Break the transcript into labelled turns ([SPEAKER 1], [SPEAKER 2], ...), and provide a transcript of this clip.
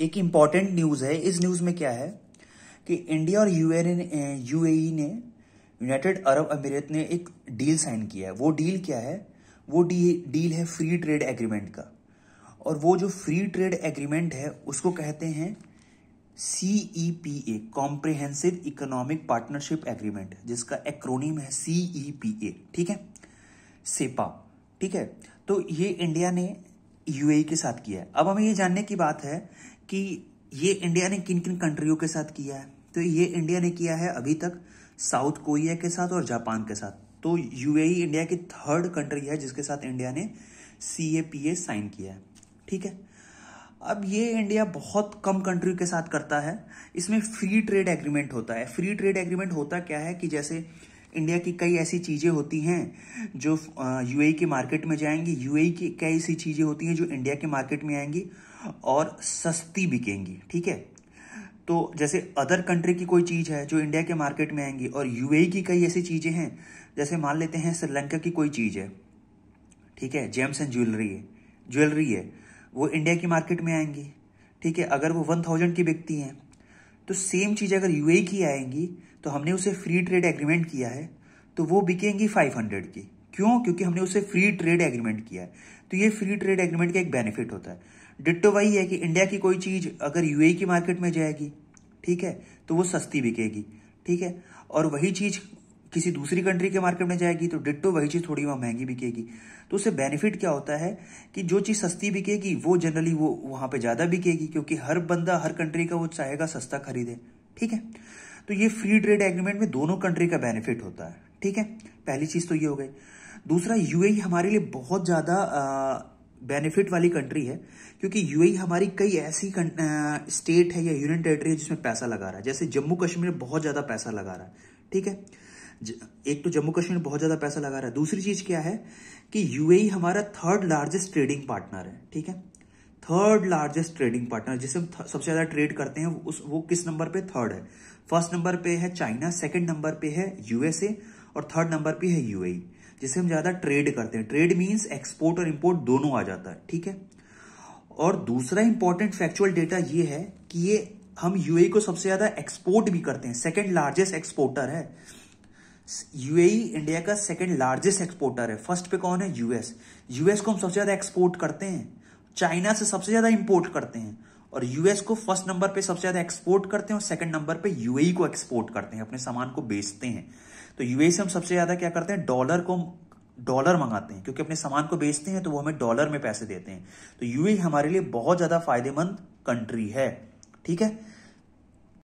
[SPEAKER 1] एक important news है इस न्यूज़ में क्या है कि इंडिया और यू यूएई e ने यूनाइटेड अरब अमीरत ने एक डील साइन किया है वो डील क्या है वो डी, डील है फ्री ट्रेड एग्रीमेंट का और वो जो फ्री ट्रेड एग्रीमेंट है उसको कहते हैं C E P A comprehensive economic partnership agreement जिसका एक्रोनिम है सी ई पी ए ठीक है सेपा e ठीक है तो ये इंडिया ने यूएई के साथ किया है अब हमें ये जानने की बात है कि ये इंडिया ने किन किन कंट्रियों के साथ किया है तो ये इंडिया ने किया है अभी तक साउथ कोरिया के साथ और जापान के साथ तो यूएई इंडिया की थर्ड कंट्री है जिसके साथ इंडिया ने सी ए पी ए साइन किया है ठीक है अब ये इंडिया बहुत कम कंट्री के साथ करता है इसमें फ्री ट्रेड एग्रीमेंट होता है फ्री ट्रेड एग्रीमेंट होता क्या है कि जैसे इंडिया की कई ऐसी चीज़ें होती हैं जो यूएई के मार्केट में जाएंगी यूएई की कई ऐसी चीज़ें होती हैं जो इंडिया के मार्केट में आएंगी और सस्ती बिकेंगी ठीक है तो जैसे अदर कंट्री की कोई चीज़ है जो इंडिया के मार्केट में आएंगी और यूएई की कई ऐसी चीज़ें हैं जैसे मान लेते हैं श्रीलंका की कोई चीज़ है ठीक है जेम्स एंड ज्वेलरी है ज्वेलरी है वो इंडिया की मार्केट में आएंगी ठीक है अगर वो वन थाउजेंड की बिकती हैं तो सेम चीज़ अगर यूएई की आएंगी तो हमने उसे फ्री ट्रेड एग्रीमेंट किया है तो वो बिकेंगी 500 की क्यों क्योंकि हमने उसे फ्री ट्रेड एग्रीमेंट किया है तो ये फ्री ट्रेड एग्रीमेंट का एक बेनिफिट होता है डिट्टो वही है कि इंडिया की कोई चीज़ अगर यूएई की मार्केट में जाएगी ठीक है तो वो सस्ती बिकेगी ठीक है और वही चीज़ किसी दूसरी कंट्री के मार्केट में जाएगी तो डिट्टो वही चीज़ थोड़ी वहां महंगी बिकेगी तो उससे बेनिफिट क्या होता है कि जो चीज़ सस्ती बिकेगी वो जनरली वो वहां पे ज़्यादा बिकेगी क्योंकि हर बंदा हर कंट्री का वो चाहेगा सस्ता खरीदे ठीक है तो ये फ्री ट्रेड एग्रीमेंट में दोनों कंट्री का बेनिफिट होता है ठीक है पहली चीज़ तो ये हो गई दूसरा यूएई e हमारे लिए बहुत ज़्यादा बेनिफिट वाली कंट्री है क्योंकि यूएई e हमारी कई ऐसी स्टेट है या यूनियन टेरेटरी है जिसमें पैसा लगा रहा है जैसे जम्मू कश्मीर बहुत ज़्यादा पैसा लगा रहा है ठीक है एक तो जम्मू कश्मीर बहुत ज़्यादा पैसा लगा रहा है दूसरी चीज़ क्या है कि यूएई हमारा थर्ड लार्जेस्ट ट्रेडिंग पार्टनर है ठीक है थर्ड लार्जेस्ट ट्रेडिंग पार्टनर जिसे हम सबसे ज़्यादा ट्रेड करते हैं उस वो किस नंबर पे थर्ड है फर्स्ट नंबर पे है चाइना सेकंड नंबर पे है यूएसए और थर्ड नंबर पे है यूएई e, जिसे हम ज़्यादा ट्रेड करते हैं ट्रेड मीन्स एक्सपोर्ट और इम्पोर्ट दोनों आ जाता है ठीक है और दूसरा इंपॉर्टेंट फैक्चुअल डेटा ये है कि ये हम यूएई e को सबसे ज़्यादा एक्सपोर्ट भी करते हैं सेकेंड लार्जेस्ट एक्सपोर्टर है यूएई इंडिया का सेकंड लार्जेस्ट एक्सपोर्टर है फर्स्ट पे कौन है यूएस यूएस को हम सबसे ज्यादा एक्सपोर्ट करते हैं चाइना से सबसे ज्यादा इंपोर्ट करते हैं और यूएस को फर्स्ट नंबर पे सबसे ज्यादा एक्सपोर्ट करते हैं और सेकंड नंबर पे यूएई e को एक्सपोर्ट करते हैं अपने सामान को बेचते हैं तो यूएई e से हम सबसे ज्यादा क्या करते हैं डॉलर को डॉलर मंगाते हैं क्योंकि अपने सामान को बेचते हैं तो वो हमें डॉलर में पैसे देते हैं तो यूएई e हमारे लिए बहुत ज्यादा फायदेमंद कंट्री है ठीक है